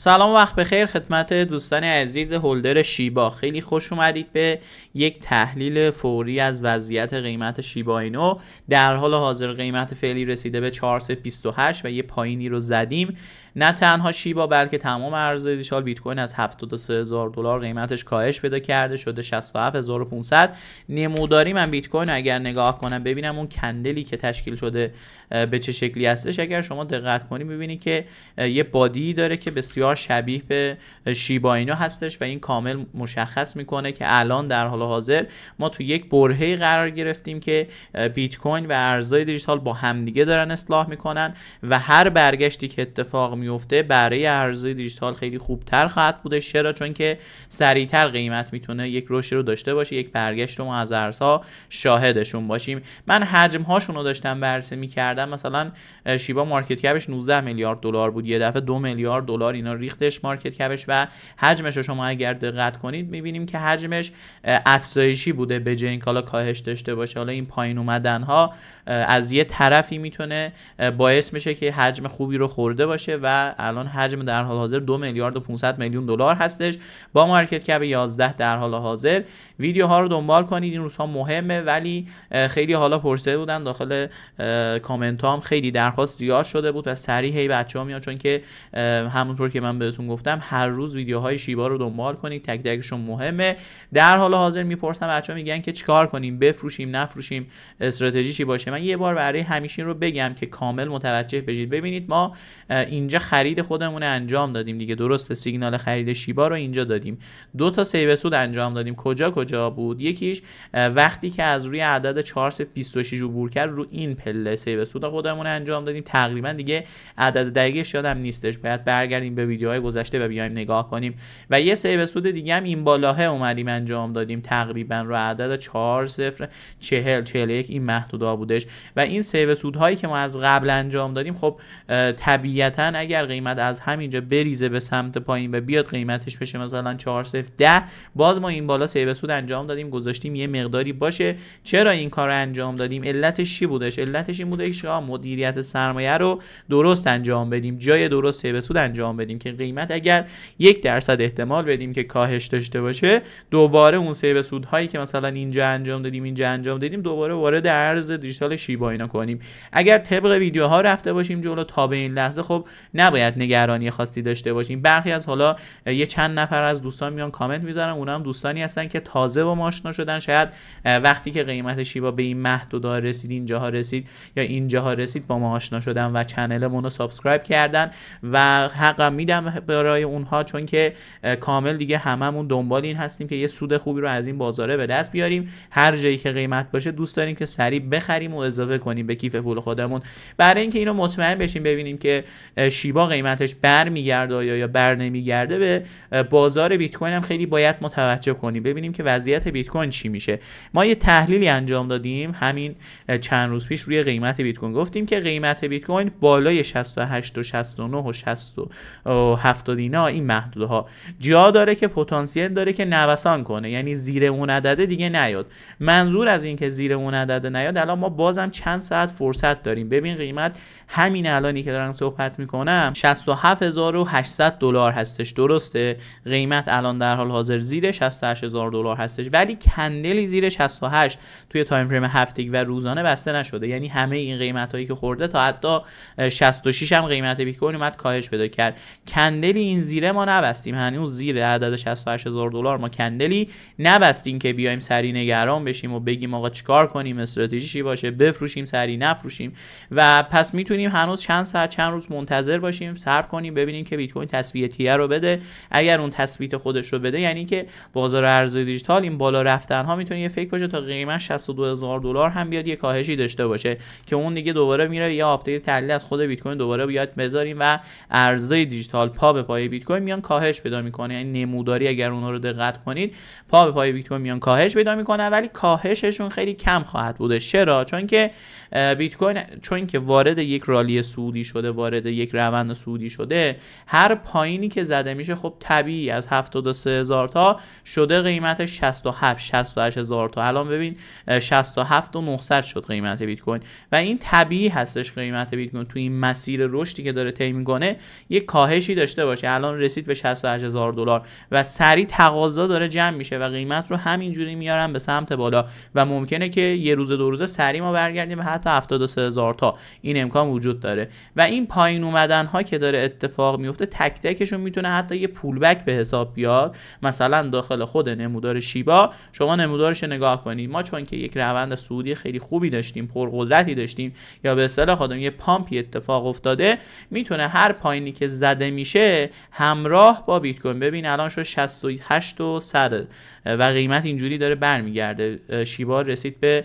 سلام وقت بخیر خدمت دوستان عزیز هولدر شیبا خیلی خوش اومدید به یک تحلیل فوری از وضعیت قیمت شیبا اینو در حال حاضر قیمت فعلی رسیده به 428 و یه پایینی رو زدیم نه تنها شیبا بلکه تمام ارزهای دیجیتال بیت کوین از 73000 دلار قیمتش کاهش پیدا کرده شده 67500 نموداری من بیت کوین اگر نگاه کنم ببینم اون کندلی که تشکیل شده به چه شکلی هستش اگر شما دقت کنید ببینید که یه بادی داره که بسیار بسیار شبیه به شیبا هستش و این کامل مشخص میکنه که الان در حال حاضر ما تو یک برهه قرار گرفتیم که بیت کوین و ارزهای دیجیتال با همدیگه دارن اصلاح میکنن و هر برگشتی که اتفاق میفته برای ارزهای دیجیتال خیلی خوبتر خواهد بوده چرا چون که سریعتر قیمت میتونه یک رشد رو داشته باشه یک برگشت رو ما از ارزها شاهدشون باشیم من حجم هاشون رو داشتم بررسی میکردم مثلا شیبا مارکت کپش 19 میلیارد دلار بود یه دفعه 2 میلیارد دلار اینا ریختش مارکت کپش و حجمش رو شما اگر دقت کنید میبینیم که حجمش افزایشی بوده به جای اینکه حالا کاهش داشته باشه حالا این پایین اومدن ها از یه طرفی میتونه باعث میشه که حجم خوبی رو خورده باشه و الان حجم در حال حاضر دو میلیارد و 500 میلیون دلار هستش با مارکت کپ 11 در حال حاضر ویدیو ها رو دنبال کنید این روزها مهمه ولی خیلی حالا پرسیده بودن داخل کامنت هم خیلی درخواست زیاد شده بود و سریع هی بچه ها چون که همونطور که که من بهتون گفتم هر روز ویدیوهای شیبا رو دنبال کنید تک تکشون مهمه در حال حاضر میپرسم بچه‌ها میگن که چیکار کنیم بفروشیم نفروشیم استراتژی چی باشه من یه بار برای همیشه رو بگم که کامل متوجه بشید ببینید ما اینجا خرید خودمون انجام دادیم دیگه درست سیگنال خرید شیبا رو اینجا دادیم دو تا سیو سود انجام دادیم کجا کجا بود یکیش وقتی که از روی عدد 426 عبور کرد رو این پله سیو سود خودمون انجام دادیم تقریبا دیگه عدد دقیقش یادم نیستش باید برگردیم به ویدیوهای گذشته و بیایم نگاه کنیم و یه سه به سود دیگه هم این بالاه اومدیم انجام دادیم تقریبا رو عدد 4 0 40 41 این محدودا بودش و این سیو سودهایی که ما از قبل انجام دادیم خب طبیعتا اگر قیمت از همینجا بریزه به سمت پایین و بیاد قیمتش بشه مثلا 4 0 10 باز ما این بالا سیو سود انجام دادیم گذاشتیم یه مقداری باشه چرا این کار انجام دادیم علتش چی بودش علتش این بودش که مدیریت سرمایه رو درست انجام بدیم جای درست سیو سود انجام بدیم که قیمت اگر یک درصد احتمال بدیم که کاهش داشته باشه دوباره اون سیو سودهایی که مثلا اینجا انجام دادیم اینجا انجام دادیم دوباره وارد ارز دیجیتال شیبا اینا کنیم اگر طبق ویدیوها رفته باشیم جلو تا به این لحظه خب نباید نگرانی خاصی داشته باشیم برخی از حالا یه چند نفر از دوستان میان کامنت میذارن اونا هم دوستانی هستن که تازه با ما آشنا شدن شاید وقتی که قیمت شیبا به این محدودا رسید اینجاها رسید یا اینجاها رسید با ما آشنا شدن و چنلمون رو سابسکرایب کردن و حقم میدم برای اونها چون که کامل دیگه هممون دنبال این هستیم که یه سود خوبی رو از این بازاره به دست بیاریم هر جایی که قیمت باشه دوست داریم که سریع بخریم و اضافه کنیم به کیف پول خودمون برای اینکه اینو مطمئن بشیم ببینیم که شیبا قیمتش برمیگرده یا بر نمیگرده به بازار بیت کوین هم خیلی باید متوجه کنیم ببینیم که وضعیت بیت کوین چی میشه ما یه تحلیلی انجام دادیم همین چند روز پیش روی قیمت بیت کوین گفتیم که قیمت بیت کوین بالای 68 و 69 و 60 170 اینا این محدودها جا داره که پتانسیل داره که نوسان کنه یعنی زیر اون عدده دیگه نیاد منظور از این که زیر اون عدده نیاد الان ما بازم چند ساعت فرصت داریم ببین قیمت همین الانی که دارم صحبت میکنم 67800 دلار هستش درسته قیمت الان در حال حاضر زیر 68000 دلار هستش ولی کندلی زیر 68 توی تایم فریم هفتگی و روزانه بسته نشده یعنی همه این قیمت هایی که خورده تا حتی 66 هم قیمت بیت کوین اومد کاهش پیدا کرد کندلی این زیره ما نبستیم هنوز زیر عدد 68000 دلار ما کندلی نبستیم که بیایم سری نگران بشیم و بگیم آقا چیکار کنیم استراتژی چی باشه بفروشیم سری نفروشیم و پس میتونیم هنوز چند ساعت چند روز منتظر باشیم صبر کنیم ببینیم که بیت کوین تثبیتیه رو بده اگر اون تثبیت خودش رو بده یعنی که بازار ارز دیجیتال این بالا رفتن ها میتونه یه فکر باشه تا قیمت 62000 دلار هم بیاد یه کاهشی داشته باشه که اون دیگه دوباره میره یه آپدیت تحلیل از خود بیت کوین دوباره بیاد بذاریم و ارزهای دیجیتال سال پا به پای بیت کوین میان کاهش پیدا میکنه یعنی نموداری اگر اونها رو دقت کنید پا به پای بیت کوین میان کاهش پیدا میکنه ولی کاهششون خیلی کم خواهد بوده چرا چون که بیت کوین چون که وارد یک رالی سودی شده وارد یک روند سودی شده هر پایینی که زده میشه خب طبیعی از 73 هزار تا شده قیمت 67 68 هزار تا الان ببین 67 و 900 شد قیمت بیت کوین و این طبیعی هستش قیمت بیت کوین تو این مسیر رشدی که داره طی میکنه یک کاهش فروشی داشته باشه الان رسید به 68 دلار و سریع تقاضا داره جمع میشه و قیمت رو همینجوری میارن به سمت بالا و ممکنه که یه روز دو روزه سریع ما برگردیم و حتی 73 هزار تا این امکان وجود داره و این پایین اومدن ها که داره اتفاق میفته تک تکشون میتونه حتی یه پول بک به حساب بیاد مثلا داخل خود نمودار شیبا شما نمودارش نگاه کنید ما چون که یک روند سعودی خیلی خوبی داشتیم پرقدرتی داشتیم یا به اصطلاح خودم یه پامپی اتفاق افتاده میتونه هر پایینی که زده میشه همراه با بیت کوین ببین الان شد 68 و 100 و قیمت اینجوری داره برمیگرده شیبا رسید به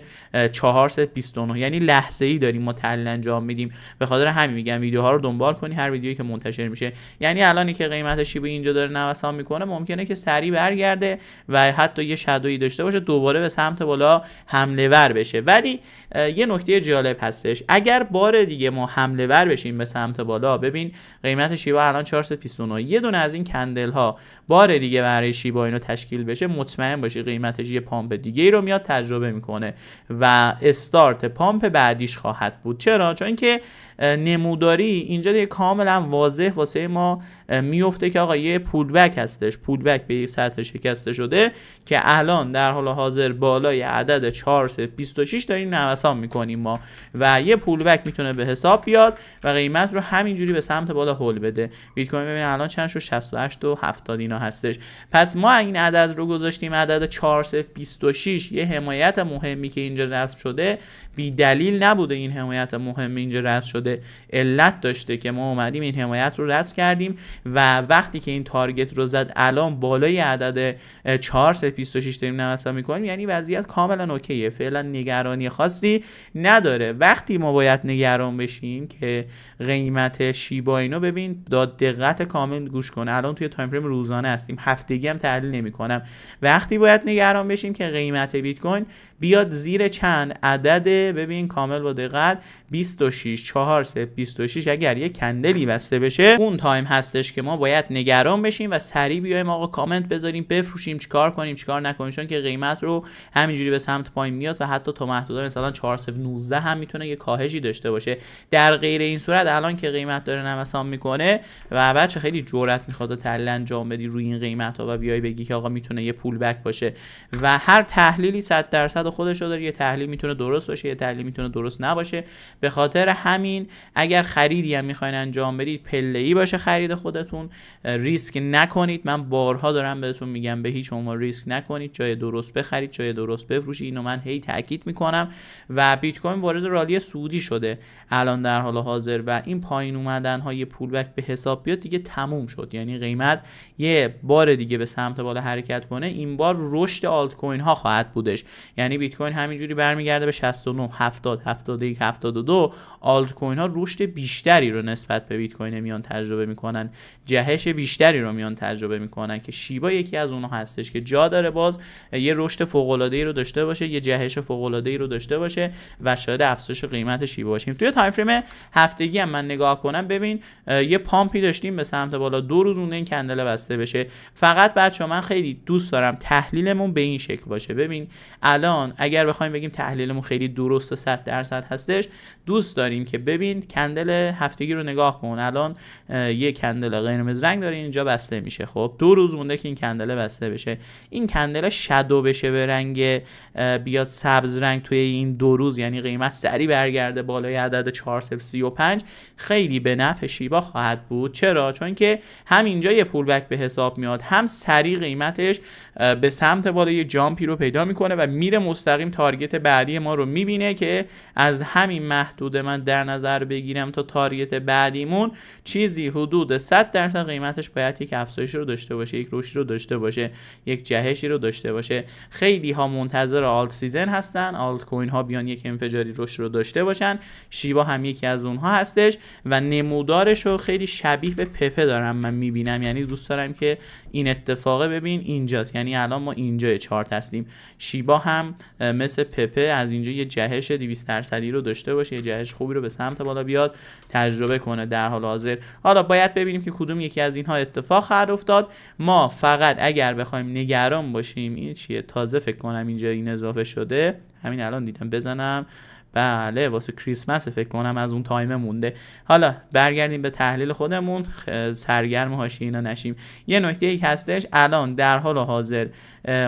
429 یعنی لحظه ای داریم ما تحلیل انجام میدیم به خاطر همین میگم ویدیوها رو دنبال کنی هر ویدیویی که منتشر میشه یعنی الانی که قیمت شیبا اینجا داره نوسان میکنه ممکنه که سریع برگرده و حتی یه شدویی داشته باشه دوباره به سمت بالا حمله ور بشه ولی یه نکته جالب هستش اگر بار دیگه ما حمله ور بشیم به سمت بالا ببین قیمت شیبا الان 429 یه دونه از این کندل ها بار دیگه برای شیبا اینو تشکیل بشه مطمئن باشی قیمتش یه پامپ دیگه ای رو میاد تجربه میکنه و استارت پامپ بعدیش خواهد بود چرا چون که نموداری اینجا دیگه کاملا واضح واسه ما میفته که آقا یه پول بک هستش پول به یک سطح شکسته شده که الان در حال حاضر بالای عدد 426 داریم نوسان میکنیم ما و یه پولبک میتونه به حساب بیاد و قیمت رو همینجوری به سمت بالا هول بده بیت کوین ببین الان چند 68 و 70 اینا هستش پس ما این عدد رو گذاشتیم عدد 4026 یه حمایت مهمی که اینجا رسم شده بی دلیل نبوده این حمایت مهمی اینجا رسم شده علت داشته که ما اومدیم این حمایت رو رسم کردیم و وقتی که این تارگت رو زد الان بالای عدد 4026 داریم نوسان میکنیم یعنی وضعیت کاملا اوکیه فعلا نگرانی خاصی نداره وقتی ما باید نگران بشیم که قیمت شیبا اینو ببین داد دقت کامل گوش کنه الان توی تایم فریم روزانه هستیم هفتگی هم تحلیل نمیکنم وقتی باید نگران بشیم که قیمت بیت کوین بیاد زیر چند عدد ببین کامل با دقت 26 4 26 اگر یه کندلی بسته بشه اون تایم هستش که ما باید نگران بشیم و سریع بیایم آقا کامنت بذاریم بفروشیم چیکار کنیم چیکار نکنیم چون که قیمت رو همینجوری به سمت پایین میاد و حتی تا محدوده مثلا 419 هم میتونه یه کاهشی داشته باشه در غیر این صورت الان که قیمت داره نوسان میکنه و بچه خیلی جرأت میخواد و تحلیل انجام بدی روی این قیمت ها و بیای بگی که آقا میتونه یه پول بک باشه و هر تحلیلی 100 درصد خودش رو داره یه تحلیل میتونه درست باشه یه تحلیل میتونه درست نباشه به خاطر همین اگر خریدی هم میخواین انجام بدید پله ای باشه خرید خودتون ریسک نکنید من بارها دارم بهتون میگم به هیچ شما ریسک نکنید جای درست بخرید جای درست بفروشید اینو من هی تاکید میکنم و بیت کوین وارد رالی سودی شده الان در حال حاضر و این پایین اومدن های پول بک به حساب حساب بیاد دیگه تموم شد یعنی قیمت یه بار دیگه به سمت بالا حرکت کنه این بار رشد آلت کوین ها خواهد بودش یعنی بیت کوین همینجوری برمیگرده به 69 70 71 72 آلت کوین ها رشد بیشتری رو نسبت به بیت کوین میان تجربه میکنن جهش بیشتری رو میان تجربه میکنن که شیبا یکی از اونها هستش که جا داره باز یه رشد فوق العاده ای رو داشته باشه یه جهش فوق العاده ای رو داشته باشه و شاید افزایش قیمت شیبا باشیم توی تایم فریم هفتگی هم من نگاه کنم ببین یه پامپی داشتیم به سمت بالا دو روز مونده این کندل بسته بشه فقط بچه من خیلی دوست دارم تحلیلمون به این شکل باشه ببین الان اگر بخوایم بگیم تحلیلمون خیلی درست و 100 درصد هستش دوست داریم که ببین کندل هفتگی رو نگاه کن الان یه کندل قرمز رنگ داره اینجا بسته میشه خب دو روز مونده که این کندل بسته بشه این کندل شدو بشه به رنگ بیاد سبز رنگ توی این دو روز یعنی قیمت سری برگرده بالای عدد 435 خیلی به نفع شیبا خواهد بود چرا چون که هم اینجا یه پول بک به حساب میاد هم سریع قیمتش به سمت بالا یه جامپی رو پیدا میکنه و میره مستقیم تارگت بعدی ما رو میبینه که از همین محدود من در نظر بگیرم تا تارگت بعدیمون چیزی حدود 100 درصد قیمتش باید یک افزایش رو داشته باشه یک رشدی رو داشته باشه یک جهشی رو داشته باشه خیلی ها منتظر آلت سیزن هستن آلت کوین ها بیان یک انفجاری رشد رو داشته باشن شیبا هم یکی از اونها هستش و نمودارش رو خیلی شبیه به پپه دارم من میبینم یعنی دوست دارم که این اتفاقه ببین اینجاست یعنی الان ما اینجا چارت هستیم شیبا هم مثل پپه از اینجا یه جهش 200 درصدی رو داشته باشه یه جهش خوبی رو به سمت بالا بیاد تجربه کنه در حال حاضر حالا باید ببینیم که کدوم یکی از اینها اتفاق خواهد افتاد ما فقط اگر بخوایم نگران باشیم این چیه تازه فکر کنم اینجا این اضافه شده همین الان دیدم بزنم بله واسه کریسمس فکر کنم از اون تایم مونده حالا برگردیم به تحلیل خودمون سرگرم هاشی اینا نشیم یه نکته یک هستش الان در حال حاضر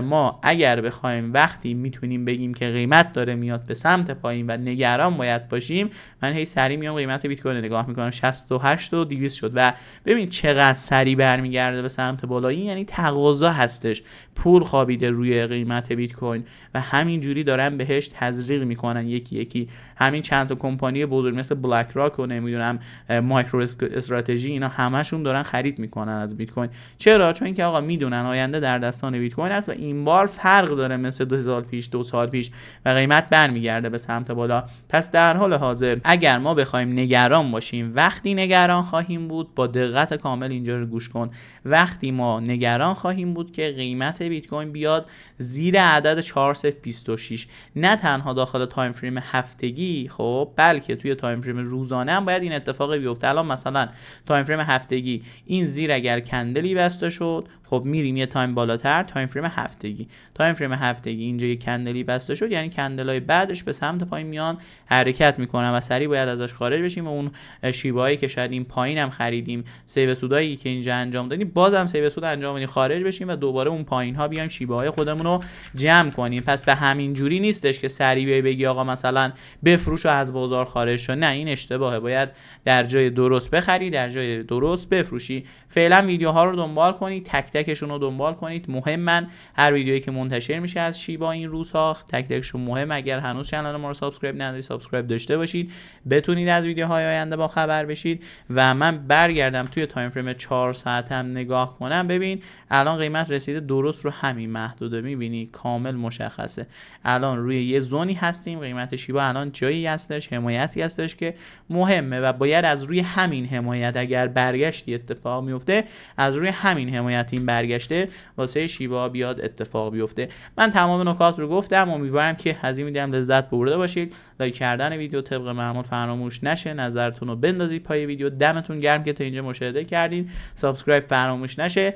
ما اگر بخوایم وقتی میتونیم بگیم که قیمت داره میاد به سمت پایین و نگران باید باشیم من هی سری میام قیمت بیت کوین نگاه میکنم 68 و 200 شد و ببین چقدر سری برمیگرده به سمت بالا این یعنی تقاضا هستش پول خوابیده روی قیمت بیت کوین و همینجوری دارن بهش تزریق میکنن یکی یکی همین چند تا کمپانی بزرگ مثل بلک راک و نمیدونم مایکرو استراتژی اینا همشون دارن خرید میکنن از بیت کوین چرا چون اینکه آقا میدونن آینده در دستان بیت کوین است و این بار فرق داره مثل دو سال پیش دو سال پیش و قیمت برمیگرده به سمت بالا پس در حال حاضر اگر ما بخوایم نگران باشیم وقتی نگران خواهیم بود با دقت کامل اینجا رو گوش کن وقتی ما نگران خواهیم بود که قیمت بیت کوین بیاد زیر عدد 4026 نه تنها داخل تایم فریم هفتگی خب بلکه توی تایم فریم روزانه هم باید این اتفاق بیفته الان مثلا تایم فریم هفتگی این زیر اگر کندلی بسته شد خب میریم یه تایم بالاتر تایم فریم هفتگی تایم فریم هفتگی اینجا یه کندلی بسته شد یعنی کندلای بعدش به سمت پایین میان حرکت میکنن و سری باید ازش خارج بشیم و اون شیبایی که شاید این پایین هم خریدیم سیو سودایی که اینجا انجام دادیم بازم سیو سود انجام بدیم خارج بشیم و دوباره اون پایین ها بیایم شیبه های خودمون رو جمع کنیم پس به همین جوری نیستش که سریع بگی آقا مثلا مثلا بفروش و از بازار خارج شو نه این اشتباهه باید در جای درست بخری در جای درست بفروشی فعلا ویدیوها رو دنبال کنید تک تکشون رو دنبال کنید مهم من هر ویدیویی که منتشر میشه از شیبا این روزها تک تکشون مهم اگر هنوز کانال ما رو سابسکرایب نداری سابسکرایب داشته باشید بتونید از ویدیوهای آینده با خبر بشید و من برگردم توی تایم فریم 4 ساعت هم نگاه کنم ببین الان قیمت رسیده درست رو همین محدوده میبینی کامل مشخصه الان روی یه زونی هستیم قیمت شیبا و الان جایی هستش حمایتی هستش که مهمه و باید از روی همین حمایت اگر برگشتی اتفاق میفته از روی همین حمایت این برگشته واسه شیبا بیاد اتفاق بیفته من تمام نکات رو گفتم امیدوارم که از این ویدیو لذت برده باشید لایک کردن ویدیو طبق معمول فراموش نشه نظرتون رو بندازید پای ویدیو دمتون گرم که تا اینجا مشاهده کردین سابسکرایب فراموش نشه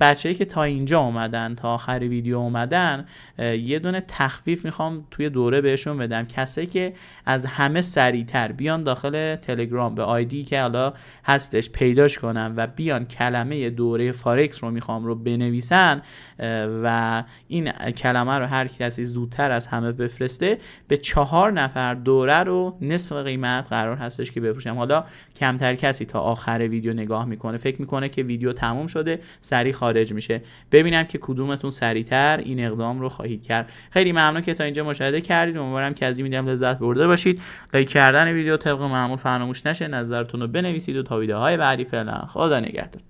بچه‌ای که تا اینجا اومدن تا آخر ویدیو اومدن یه دونه تخفیف میخوام توی دوره بهشون بدم کس کسایی که از همه سریعتر بیان داخل تلگرام به آیدی که حالا هستش پیداش کنم و بیان کلمه دوره فارکس رو میخوام رو بنویسن و این کلمه رو هر کسی زودتر از همه بفرسته به چهار نفر دوره رو نصف قیمت قرار هستش که بفروشم حالا کمتر کسی تا آخر ویدیو نگاه میکنه فکر میکنه که ویدیو تموم شده سریع خارج میشه ببینم که کدومتون سریعتر این اقدام رو خواهید کرد خیلی ممنون که تا اینجا مشاهده کردید امیدوارم که از این هم لذت برده باشید لایک کردن ویدیو طبق معمول فراموش نشه نظرتون رو بنویسید و تا ویدیوهای بعدی فعلا خدا نگهدار